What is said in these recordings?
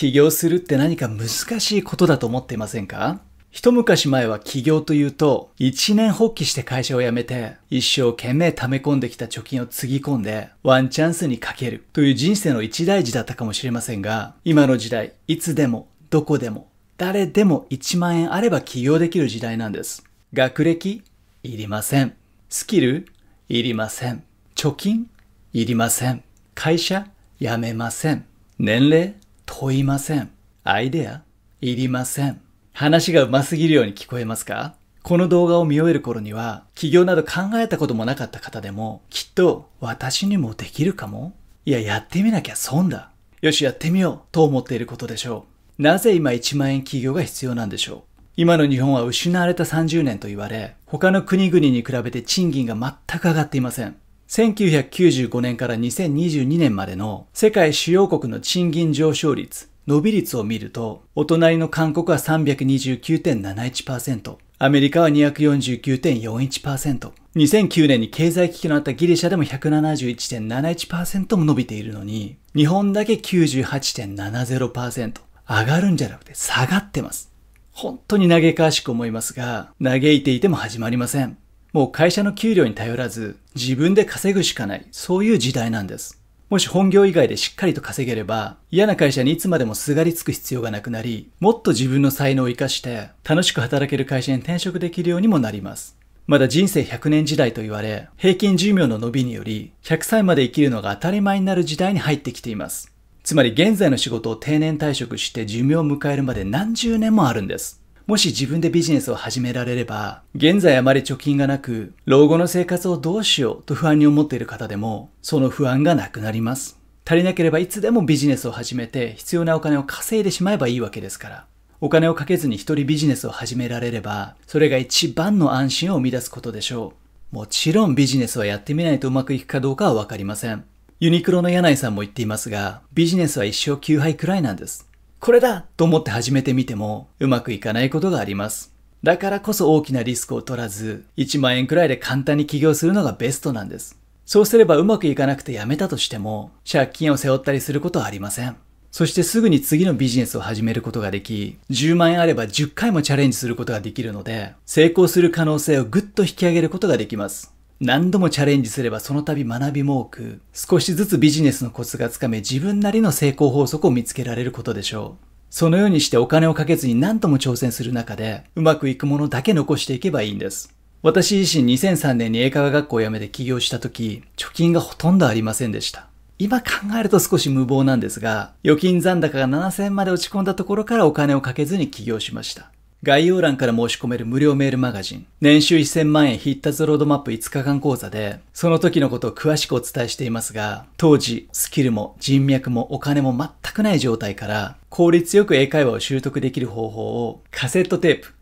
起業するって何か難しいことだと思っていませんか一昔前は起業というと、一年発起して会社を辞めて、一生懸命溜め込んできた貯金をつぎ込んで、ワンチャンスにかけるという人生の一大事だったかもしれませんが、今の時代、いつでも、どこでも、誰でも1万円あれば起業できる時代なんです。学歴いりません。スキルいりません。貯金いりません。会社辞めません。年齢問いません。アイデアいりません。話がうますぎるように聞こえますかこの動画を見終える頃には、起業など考えたこともなかった方でも、きっと私にもできるかもいや、やってみなきゃ損だ。よし、やってみようと思っていることでしょう。なぜ今1万円企業が必要なんでしょう今の日本は失われた30年と言われ、他の国々に比べて賃金が全く上がっていません。1995年から2022年までの世界主要国の賃金上昇率、伸び率を見ると、お隣の韓国は329.71%、アメリカは249.41%、2009年に経済危機のあったギリシャでも171.71%も伸びているのに、日本だけ98.70%、上がるんじゃなくて下がってます。本当に嘆かわしく思いますが、嘆いていても始まりません。もう会社の給料に頼らず自分で稼ぐしかない、そういう時代なんです。もし本業以外でしっかりと稼げれば、嫌な会社にいつまでもすがりつく必要がなくなり、もっと自分の才能を活かして、楽しく働ける会社に転職できるようにもなります。まだ人生100年時代と言われ、平均寿命の伸びにより、100歳まで生きるのが当たり前になる時代に入ってきています。つまり現在の仕事を定年退職して寿命を迎えるまで何十年もあるんです。もし自分でビジネスを始められれば、現在あまり貯金がなく、老後の生活をどうしようと不安に思っている方でも、その不安がなくなります。足りなければいつでもビジネスを始めて、必要なお金を稼いでしまえばいいわけですから。お金をかけずに一人ビジネスを始められれば、それが一番の安心を生み出すことでしょう。もちろんビジネスはやってみないとうまくいくかどうかはわかりません。ユニクロの柳井さんも言っていますが、ビジネスは一生9杯くらいなんです。これだと思って始めてみてもうまくいかないことがあります。だからこそ大きなリスクを取らず、1万円くらいで簡単に起業するのがベストなんです。そうすればうまくいかなくて辞めたとしても、借金を背負ったりすることはありません。そしてすぐに次のビジネスを始めることができ、10万円あれば10回もチャレンジすることができるので、成功する可能性をぐっと引き上げることができます。何度もチャレンジすればその度学びも多く、少しずつビジネスのコツがつかめ自分なりの成功法則を見つけられることでしょう。そのようにしてお金をかけずに何度も挑戦する中で、うまくいくものだけ残していけばいいんです。私自身2003年に英会話学校を辞めて起業した時、貯金がほとんどありませんでした。今考えると少し無謀なんですが、預金残高が7000円まで落ち込んだところからお金をかけずに起業しました。概要欄から申し込める無料メールマガジン、年収1000万円ヒッタズロードマップ5日間講座で、その時のことを詳しくお伝えしていますが、当時、スキルも人脈もお金も全くない状態から、効率よく英会話を習得できる方法を、カセットテープ。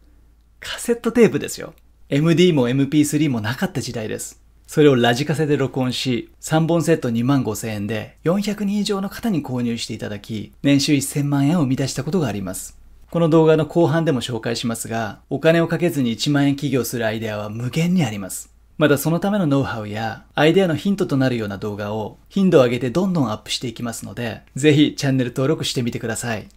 カセットテープですよ。MD も MP3 もなかった時代です。それをラジカセで録音し、3本セット2万5千円で400人以上の方に購入していただき、年収1000万円を生み出したことがあります。この動画の後半でも紹介しますが、お金をかけずに1万円起業するアイデアは無限にあります。またそのためのノウハウやアイデアのヒントとなるような動画を頻度を上げてどんどんアップしていきますので、ぜひチャンネル登録してみてください。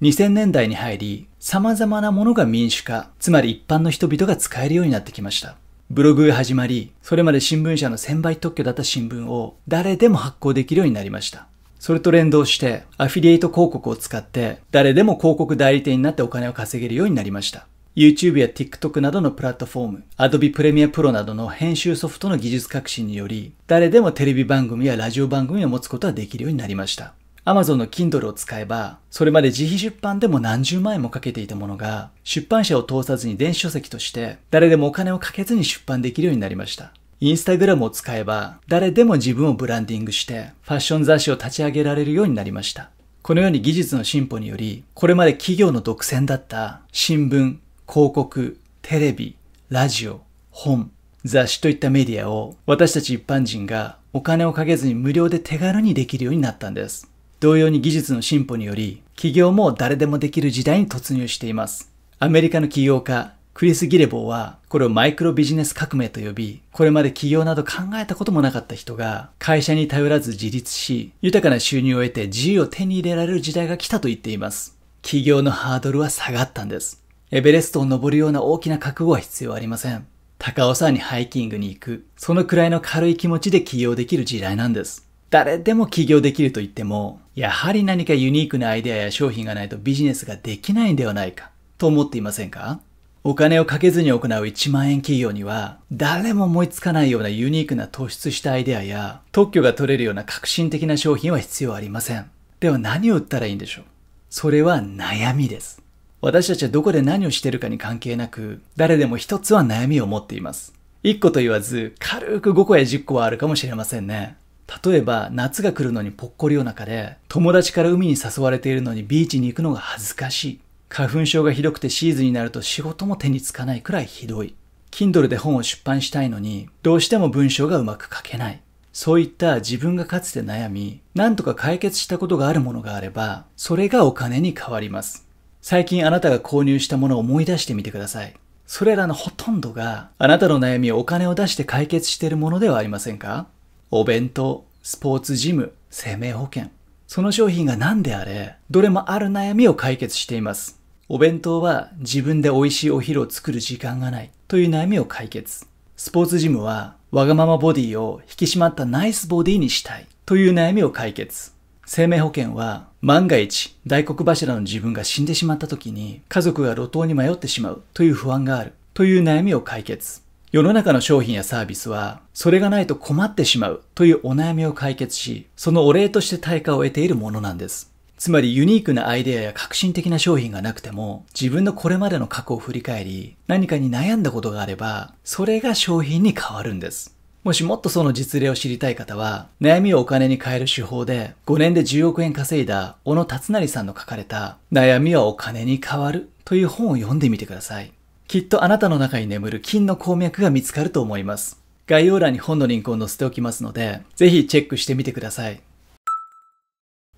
2000年代に入り、様々なものが民主化、つまり一般の人々が使えるようになってきました。ブログが始まり、それまで新聞社の1000倍特許だった新聞を誰でも発行できるようになりました。それと連動して、アフィリエイト広告を使って、誰でも広告代理店になってお金を稼げるようになりました。YouTube や TikTok などのプラットフォーム、Adobe Premiere Pro などの編集ソフトの技術革新により、誰でもテレビ番組やラジオ番組を持つことはできるようになりました。Amazon の Kindle を使えば、それまで自費出版でも何十万円もかけていたものが、出版社を通さずに電子書籍として、誰でもお金をかけずに出版できるようになりました。インスタグラムを使えば、誰でも自分をブランディングして、ファッション雑誌を立ち上げられるようになりました。このように技術の進歩により、これまで企業の独占だった新聞、広告、テレビ、ラジオ、本、雑誌といったメディアを私たち一般人がお金をかけずに無料で手軽にできるようになったんです。同様に技術の進歩により、企業も誰でもできる時代に突入しています。アメリカの起業家、クリス・ギレボーはこれをマイクロビジネス革命と呼び、これまで起業など考えたこともなかった人が会社に頼らず自立し、豊かな収入を得て自由を手に入れられる時代が来たと言っています。起業のハードルは下がったんです。エベレストを登るような大きな覚悟は必要ありません。高尾山にハイキングに行く、そのくらいの軽い気持ちで起業できる時代なんです。誰でも起業できると言っても、やはり何かユニークなアイデアや商品がないとビジネスができないんではないかと思っていませんかお金をかけずに行う1万円企業には、誰も思いつかないようなユニークな突出したアイデアや、特許が取れるような革新的な商品は必要ありません。では何を売ったらいいんでしょうそれは悩みです。私たちはどこで何をしてるかに関係なく、誰でも一つは悩みを持っています。一個と言わず、軽く5個や10個はあるかもしれませんね。例えば、夏が来るのにぽっこりお腹で、友達から海に誘われているのにビーチに行くのが恥ずかしい。花粉症がひどくてシーズンになると仕事も手につかないくらいひどい。Kindle で本を出版したいのに、どうしても文章がうまく書けない。そういった自分がかつて悩み、なんとか解決したことがあるものがあれば、それがお金に変わります。最近あなたが購入したものを思い出してみてください。それらのほとんどが、あなたの悩みをお金を出して解決しているものではありませんかお弁当、スポーツジム、生命保険。その商品が何であれ、どれもある悩みを解決しています。お弁当は自分で美味しいお昼を作る時間がないという悩みを解決。スポーツジムはわがままボディを引き締まったナイスボディにしたいという悩みを解決。生命保険は万が一大黒柱の自分が死んでしまった時に家族が路頭に迷ってしまうという不安があるという悩みを解決。世の中の商品やサービスは、それがないと困ってしまうというお悩みを解決し、そのお礼として対価を得ているものなんです。つまりユニークなアイデアや革新的な商品がなくても、自分のこれまでの過去を振り返り、何かに悩んだことがあれば、それが商品に変わるんです。もしもっとその実例を知りたい方は、悩みをお金に変える手法で、5年で10億円稼いだ小野達成さんの書かれた、悩みはお金に変わるという本を読んでみてください。きっとあなたの中に眠る金の鉱脈が見つかると思います。概要欄に本のリンクを載せておきますので、ぜひチェックしてみてください。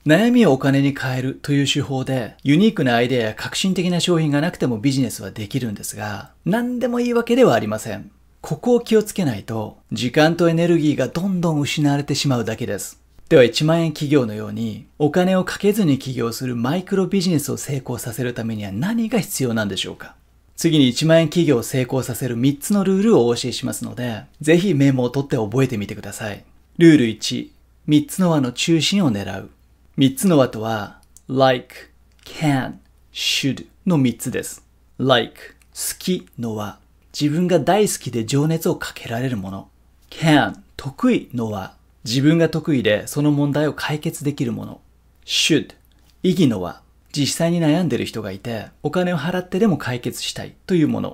悩みをお金に変えるという手法で、ユニークなアイデアや革新的な商品がなくてもビジネスはできるんですが、何でもいいわけではありません。ここを気をつけないと、時間とエネルギーがどんどん失われてしまうだけです。では1万円企業のように、お金をかけずに起業するマイクロビジネスを成功させるためには何が必要なんでしょうか次に1万円企業を成功させる3つのルールをお教えしますので、ぜひメモを取って覚えてみてください。ルール1、3つの輪の中心を狙う。3つのとは like, can, should の3つです。like 好きのは自分が大好きで情熱をかけられるもの。can 得意のは自分が得意でその問題を解決できるもの。should 意義のは実際に悩んでる人がいてお金を払ってでも解決したいというもの。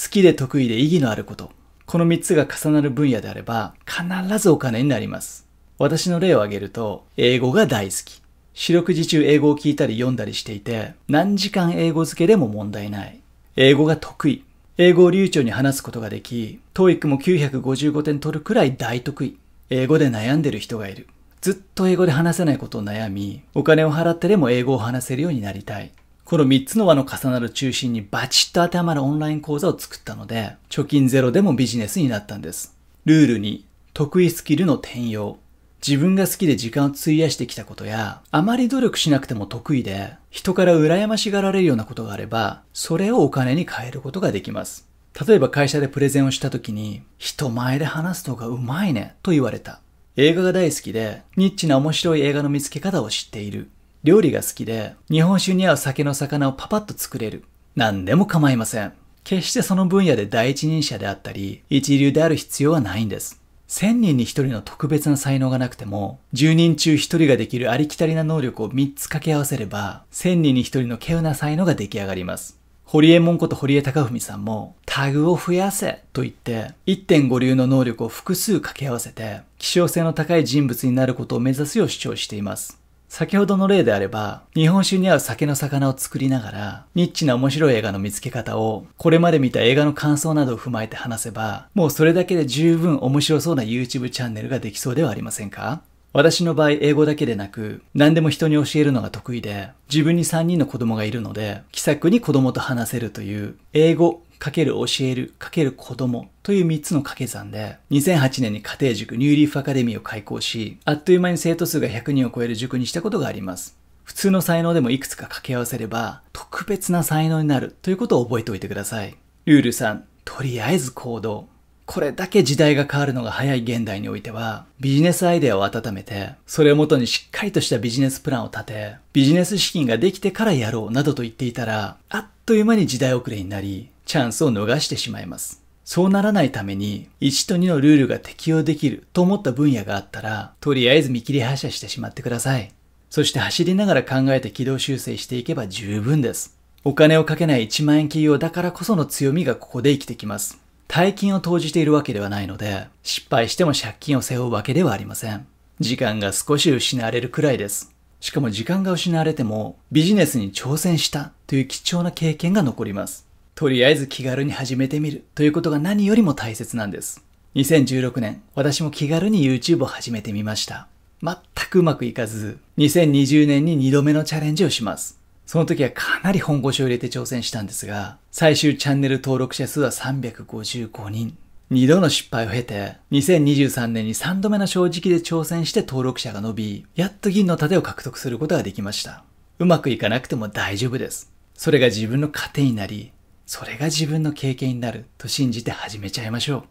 好きで得意で意義のあること。この3つが重なる分野であれば必ずお金になります。私の例を挙げると英語が大好き。四六時中英語を聞いたり読んだりしていて、何時間英語漬けでも問題ない。英語が得意。英語を流暢に話すことができ、TOEIC も955点取るくらい大得意。英語で悩んでる人がいる。ずっと英語で話せないことを悩み、お金を払ってでも英語を話せるようになりたい。この3つの輪の重なる中心にバチッと当てはまるオンライン講座を作ったので、貯金ゼロでもビジネスになったんです。ルール2、得意スキルの転用。自分が好きで時間を費やしてきたことや、あまり努力しなくても得意で、人から羨ましがられるようなことがあれば、それをお金に変えることができます。例えば会社でプレゼンをした時に、人前で話すのがうまいねと言われた。映画が大好きで、ニッチな面白い映画の見つけ方を知っている。料理が好きで、日本酒に合う酒の魚をパパッと作れる。何でも構いません。決してその分野で第一人者であったり、一流である必要はないんです。1000人に1人の特別な才能がなくても、10人中1人ができるありきたりな能力を3つ掛け合わせれば、1000人に1人の稀有な才能が出来上がります。堀江門こと堀江貴文さんも、タグを増やせと言って、1.5流の能力を複数掛け合わせて、希少性の高い人物になることを目指すよう主張しています。先ほどの例であれば、日本酒に合う酒の魚を作りながら、ニッチな面白い映画の見つけ方を、これまで見た映画の感想などを踏まえて話せば、もうそれだけで十分面白そうな YouTube チャンネルができそうではありませんか私の場合、英語だけでなく、何でも人に教えるのが得意で、自分に3人の子供がいるので、気さくに子供と話せるという、英語×教える×子供という3つの掛け算で、2008年に家庭塾ニューリーフアカデミーを開校し、あっという間に生徒数が100人を超える塾にしたことがあります。普通の才能でもいくつか掛け合わせれば、特別な才能になるということを覚えておいてください。ルール3、とりあえず行動。これだけ時代が変わるのが早い現代においては、ビジネスアイデアを温めて、それをもとにしっかりとしたビジネスプランを立て、ビジネス資金ができてからやろうなどと言っていたら、あっという間に時代遅れになり、チャンスを逃してしまいます。そうならないために、1と2のルールが適用できると思った分野があったら、とりあえず見切り発車してしまってください。そして走りながら考えて軌道修正していけば十分です。お金をかけない1万円企業だからこその強みがここで生きてきます。大金を投じているわけではないので、失敗しても借金を背負うわけではありません。時間が少し失われるくらいです。しかも時間が失われても、ビジネスに挑戦したという貴重な経験が残ります。とりあえず気軽に始めてみるということが何よりも大切なんです。2016年、私も気軽に YouTube を始めてみました。全くうまくいかず、2020年に2度目のチャレンジをします。その時はかなり本腰を入れて挑戦したんですが、最終チャンネル登録者数は355人。2度の失敗を経て、2023年に3度目の正直で挑戦して登録者が伸び、やっと銀の盾を獲得することができました。うまくいかなくても大丈夫です。それが自分の糧になり、それが自分の経験になると信じて始めちゃいましょう。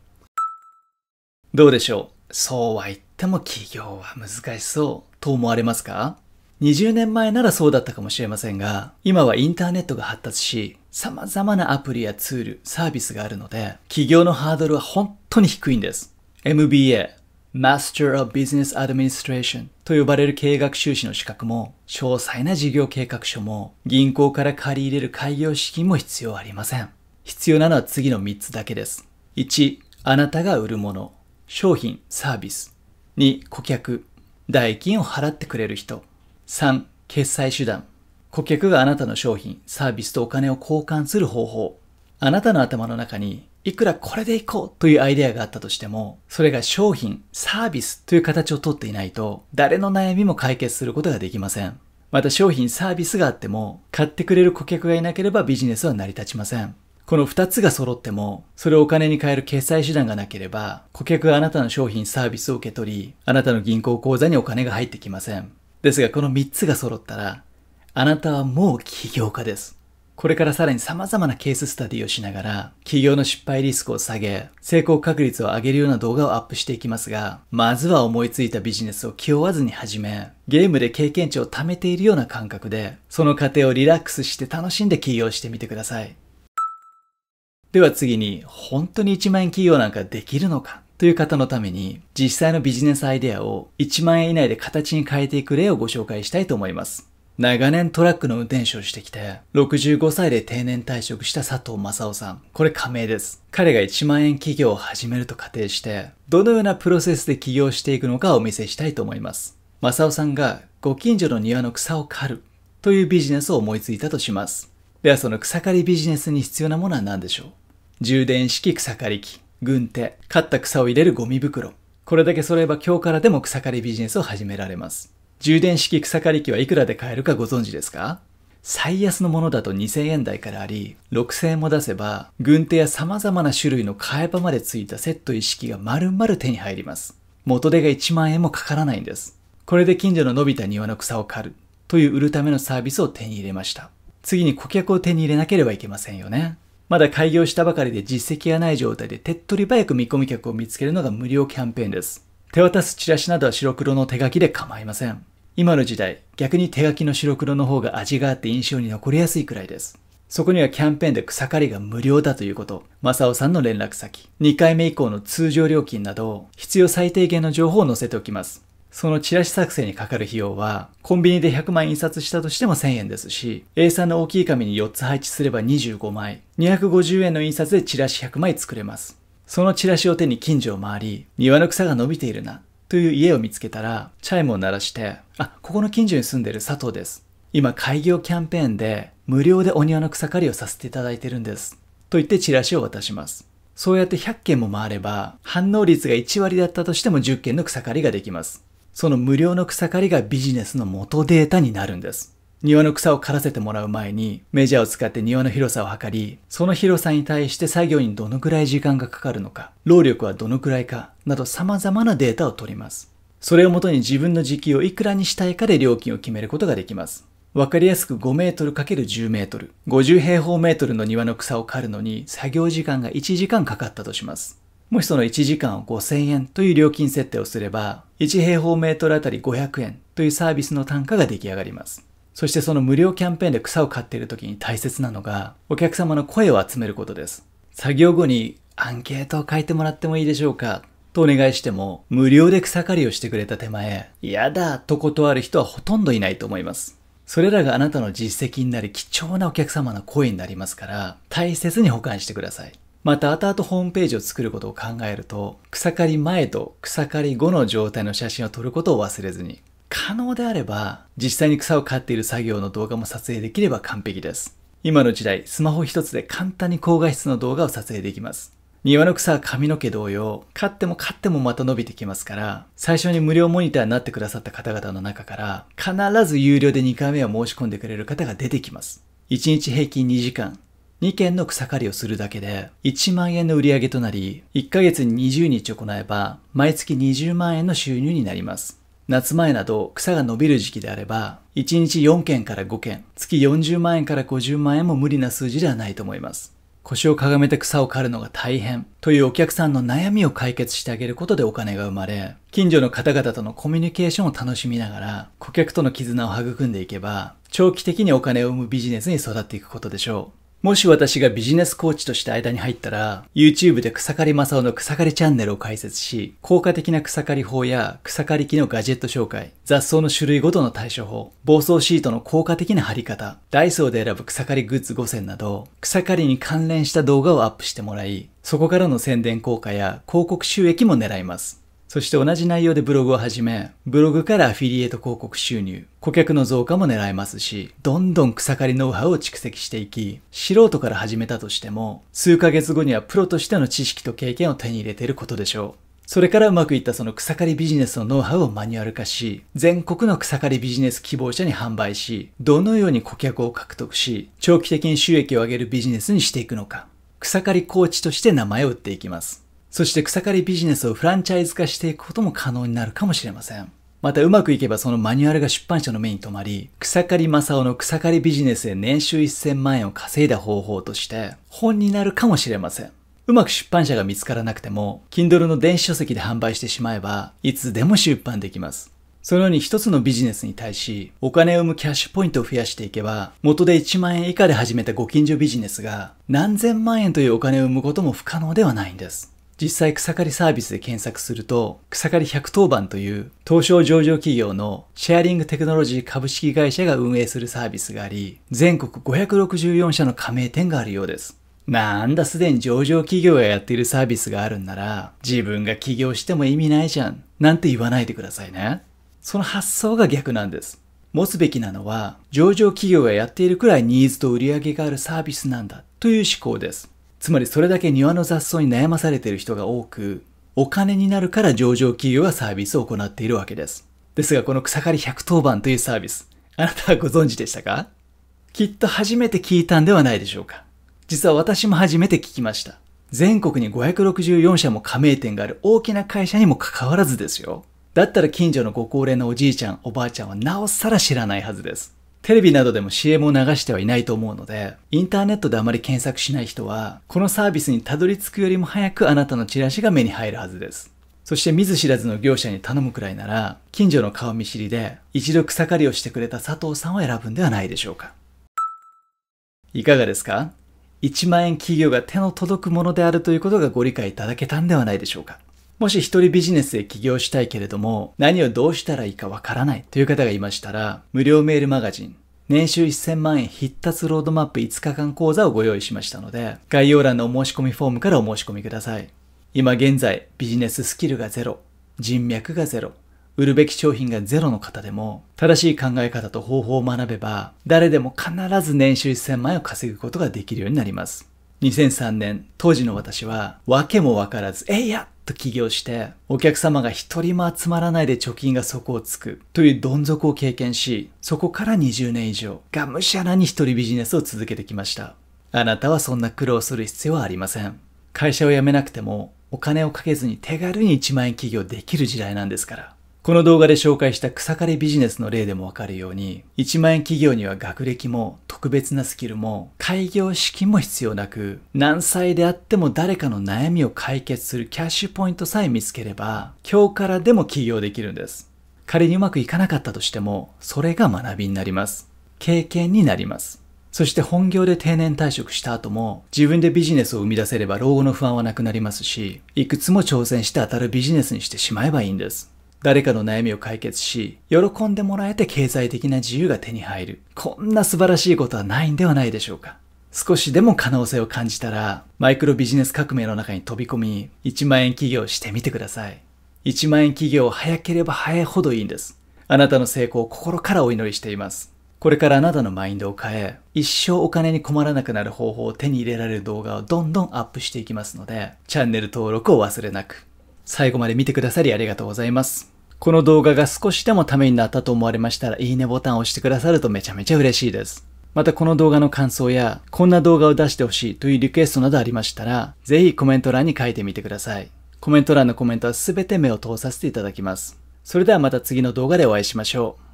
どうでしょうそうは言っても起業は難しそうと思われますか20年前ならそうだったかもしれませんが、今はインターネットが発達し、様々なアプリやツール、サービスがあるので、起業のハードルは本当に低いんです。MBA、Master of Business Administration と呼ばれる経営学修士の資格も、詳細な事業計画書も、銀行から借り入れる開業資金も必要ありません。必要なのは次の3つだけです。1、あなたが売るもの、商品、サービス。2、顧客、代金を払ってくれる人。3、決済手段。顧客があなたの商品、サービスとお金を交換する方法。あなたの頭の中に、いくらこれでいこうというアイデアがあったとしても、それが商品、サービスという形をとっていないと、誰の悩みも解決することができません。また商品、サービスがあっても、買ってくれる顧客がいなければビジネスは成り立ちません。この2つが揃っても、それをお金に変える決済手段がなければ、顧客があなたの商品サービスを受け取り、あなたの銀行口座にお金が入ってきません。ですがこの3つが揃ったら、あなたはもう起業家です。これからさらに様々なケーススタディをしながら、起業の失敗リスクを下げ、成功確率を上げるような動画をアップしていきますが、まずは思いついたビジネスを気負わずに始め、ゲームで経験値を貯めているような感覚で、その過程をリラックスして楽しんで起業してみてください。では次に、本当に1万円企業なんかできるのかという方のために実際のビジネスアイデアを1万円以内で形に変えていく例をご紹介したいと思います。長年トラックの運転手をしてきて、65歳で定年退職した佐藤正夫さん。これ仮名です。彼が1万円企業を始めると仮定して、どのようなプロセスで起業していくのかお見せしたいと思います。正夫さんがご近所の庭の草を刈るというビジネスを思いついたとします。ではその草刈りビジネスに必要なものは何でしょう充電式草刈り機。軍手、刈った草を入れるゴミ袋。これだけ揃えば今日からでも草刈りビジネスを始められます。充電式草刈り機はいくらで買えるかご存知ですか最安のものだと2000円台からあり、6000円も出せば、軍手や様々な種類の替え刃までついたセット一式が丸々手に入ります。元手が1万円もかからないんです。これで近所の伸びた庭の草を刈るという売るためのサービスを手に入れました。次に顧客を手に入れなければいけませんよね。まだ開業したばかりで実績がない状態で手っ取り早く見込み客を見つけるのが無料キャンペーンです。手渡すチラシなどは白黒の手書きで構いません。今の時代、逆に手書きの白黒の方が味があって印象に残りやすいくらいです。そこにはキャンペーンで草刈りが無料だということ、正雄さんの連絡先、2回目以降の通常料金など、必要最低限の情報を載せておきます。そのチラシ作成にかかる費用は、コンビニで100枚印刷したとしても1000円ですし、A3 の大きい紙に4つ配置すれば25枚、250円の印刷でチラシ100枚作れます。そのチラシを手に近所を回り、庭の草が伸びているな、という家を見つけたら、チャイムを鳴らして、あ、ここの近所に住んでる佐藤です。今、開業キャンペーンで、無料でお庭の草刈りをさせていただいてるんです。と言ってチラシを渡します。そうやって100件も回れば、反応率が1割だったとしても10件の草刈りができます。その無料の草刈りがビジネスの元データになるんです。庭の草を刈らせてもらう前に、メジャーを使って庭の広さを測り、その広さに対して作業にどのくらい時間がかかるのか、労力はどのくらいか、など様々なデータを取ります。それをもとに自分の時給をいくらにしたいかで料金を決めることができます。わかりやすく5メートル ×10 メートル、50平方メートルの庭の草を刈るのに作業時間が1時間かかったとします。もしその1時間を5000円という料金設定をすれば、1平方メートルあたり500円というサービスの単価が出来上がります。そしてその無料キャンペーンで草を刈っている時に大切なのが、お客様の声を集めることです。作業後にアンケートを書いてもらってもいいでしょうかとお願いしても、無料で草刈りをしてくれた手前、嫌だと断る人はほとんどいないと思います。それらがあなたの実績になり貴重なお客様の声になりますから、大切に保管してください。また後々ホームページを作ることを考えると、草刈り前と草刈り後の状態の写真を撮ることを忘れずに、可能であれば、実際に草を刈っている作業の動画も撮影できれば完璧です。今の時代、スマホ一つで簡単に高画質の動画を撮影できます。庭の草は髪の毛同様、刈っても刈ってもまた伸びてきますから、最初に無料モニターになってくださった方々の中から、必ず有料で2回目は申し込んでくれる方が出てきます。1日平均2時間、2件の草刈りをするだけで1万円の売り上げとなり、1ヶ月に20日行えば毎月20万円の収入になります。夏前など草が伸びる時期であれば、1日4件から5件、月40万円から50万円も無理な数字ではないと思います。腰をかがめて草を刈るのが大変というお客さんの悩みを解決してあげることでお金が生まれ、近所の方々とのコミュニケーションを楽しみながら、顧客との絆を育んでいけば、長期的にお金を生むビジネスに育っていくことでしょう。もし私がビジネスコーチとして間に入ったら、YouTube で草刈り正雄の草刈りチャンネルを開設し、効果的な草刈り法や草刈り機のガジェット紹介、雑草の種類ごとの対処法、暴走シートの効果的な貼り方、ダイソーで選ぶ草刈りグッズ5選など、草刈りに関連した動画をアップしてもらい、そこからの宣伝効果や広告収益も狙います。そして同じ内容でブログを始め、ブログからアフィリエイト広告収入、顧客の増加も狙えますし、どんどん草刈りノウハウを蓄積していき、素人から始めたとしても、数ヶ月後にはプロとしての知識と経験を手に入れていることでしょう。それからうまくいったその草刈りビジネスのノウハウをマニュアル化し、全国の草刈りビジネス希望者に販売し、どのように顧客を獲得し、長期的に収益を上げるビジネスにしていくのか、草刈りコーチとして名前を売っていきます。そして草刈りビジネスをフランチャイズ化していくことも可能になるかもしれません。またうまくいけばそのマニュアルが出版社の目に留まり、草刈正雄の草刈ビジネスで年収1000万円を稼いだ方法として本になるかもしれません。うまく出版社が見つからなくても、Kindle の電子書籍で販売してしまえば、いつでも出版できます。そのように一つのビジネスに対し、お金を生むキャッシュポイントを増やしていけば、元で1万円以下で始めたご近所ビジネスが、何千万円というお金を生むことも不可能ではないんです。実際草刈りサービスで検索すると、草刈り110番という東証上場企業のシェアリングテクノロジー株式会社が運営するサービスがあり、全国564社の加盟店があるようです。なんだすでに上場企業がやっているサービスがあるんなら、自分が起業しても意味ないじゃん、なんて言わないでくださいね。その発想が逆なんです。持つべきなのは、上場企業がやっているくらいニーズと売り上げがあるサービスなんだという思考です。つまりそれだけ庭の雑草に悩まされている人が多く、お金になるから上場企業はサービスを行っているわけです。ですがこの草刈り110番というサービス、あなたはご存知でしたかきっと初めて聞いたんではないでしょうか。実は私も初めて聞きました。全国に564社も加盟店がある大きな会社にもかかわらずですよ。だったら近所のご高齢のおじいちゃん、おばあちゃんはなおさら知らないはずです。テレビなどでも CM を流してはいないと思うので、インターネットであまり検索しない人は、このサービスにたどり着くよりも早くあなたのチラシが目に入るはずです。そして見ず知らずの業者に頼むくらいなら、近所の顔見知りで一度草刈りをしてくれた佐藤さんを選ぶんではないでしょうか。いかがですか ?1 万円企業が手の届くものであるということがご理解いただけたんではないでしょうか。もし一人ビジネスで起業したいけれども、何をどうしたらいいかわからないという方がいましたら、無料メールマガジン、年収1000万円必達ロードマップ5日間講座をご用意しましたので、概要欄のお申し込みフォームからお申し込みください。今現在、ビジネススキルがゼロ、人脈がゼロ、売るべき商品がゼロの方でも、正しい考え方と方法を学べば、誰でも必ず年収1000万円を稼ぐことができるようになります。2003年、当時の私は、訳もわからず、えいやと起業して、お客様が一人も集まらないで貯金が底をつく、というどん底を経験し、そこから20年以上、がむしゃらに一人ビジネスを続けてきました。あなたはそんな苦労する必要はありません。会社を辞めなくても、お金をかけずに手軽に1万円起業できる時代なんですから。この動画で紹介した草刈りビジネスの例でもわかるように、1万円企業には学歴も特別なスキルも開業資金も必要なく、何歳であっても誰かの悩みを解決するキャッシュポイントさえ見つければ、今日からでも起業できるんです。仮にうまくいかなかったとしても、それが学びになります。経験になります。そして本業で定年退職した後も自分でビジネスを生み出せれば老後の不安はなくなりますし、いくつも挑戦して当たるビジネスにしてしまえばいいんです。誰かの悩みを解決し、喜んでもらえて経済的な自由が手に入る。こんな素晴らしいことはないんではないでしょうか。少しでも可能性を感じたら、マイクロビジネス革命の中に飛び込み、1万円企業してみてください。1万円企業早ければ早いほどいいんです。あなたの成功を心からお祈りしています。これからあなたのマインドを変え、一生お金に困らなくなる方法を手に入れられる動画をどんどんアップしていきますので、チャンネル登録を忘れなく。最後まで見てくださりありがとうございます。この動画が少しでもためになったと思われましたら、いいねボタンを押してくださるとめちゃめちゃ嬉しいです。またこの動画の感想や、こんな動画を出してほしいというリクエストなどありましたら、ぜひコメント欄に書いてみてください。コメント欄のコメントはすべて目を通させていただきます。それではまた次の動画でお会いしましょう。